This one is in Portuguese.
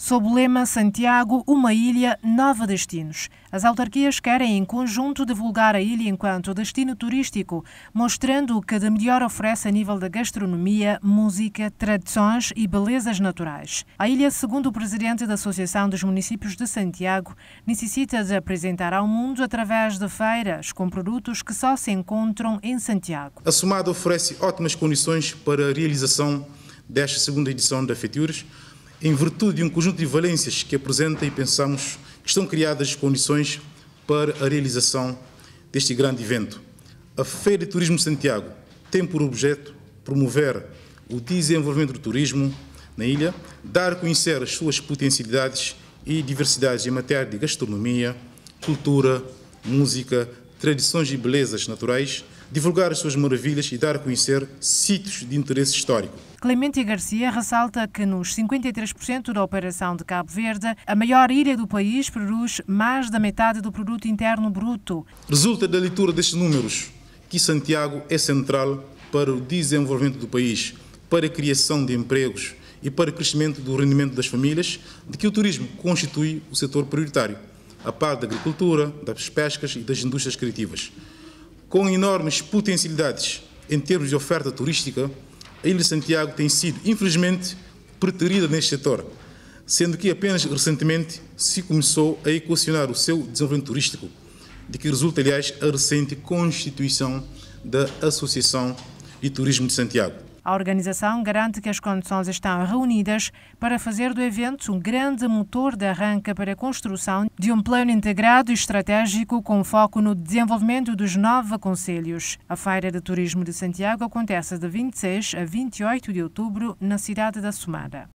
Sob o lema Santiago, uma ilha, nove destinos. As autarquias querem, em conjunto, divulgar a ilha enquanto destino turístico, mostrando o que de melhor oferece a nível da gastronomia, música, tradições e belezas naturais. A ilha, segundo o presidente da Associação dos Municípios de Santiago, necessita de apresentar ao mundo através de feiras com produtos que só se encontram em Santiago. A Somada oferece ótimas condições para a realização desta segunda edição da Feturas em virtude de um conjunto de valências que apresenta e pensamos que estão criadas condições para a realização deste grande evento. A Feira de Turismo Santiago tem por objeto promover o desenvolvimento do turismo na ilha, dar a conhecer as suas potencialidades e diversidades em matéria de gastronomia, cultura, música, tradições e belezas naturais, divulgar as suas maravilhas e dar a conhecer sítios de interesse histórico. Clemente Garcia ressalta que nos 53% da operação de Cabo Verde, a maior ilha do país produz mais da metade do produto interno bruto. Resulta da leitura destes números que Santiago é central para o desenvolvimento do país, para a criação de empregos e para o crescimento do rendimento das famílias, de que o turismo constitui o setor prioritário, a par da agricultura, das pescas e das indústrias criativas. Com enormes potencialidades em termos de oferta turística, a Ilha de Santiago tem sido, infelizmente, preterida neste setor, sendo que apenas recentemente se começou a equacionar o seu desenvolvimento turístico, de que resulta, aliás, a recente constituição da Associação de Turismo de Santiago. A organização garante que as condições estão reunidas para fazer do evento um grande motor de arranca para a construção de um plano integrado e estratégico com foco no desenvolvimento dos nove conselhos. A Feira de Turismo de Santiago acontece de 26 a 28 de outubro na cidade da Somada.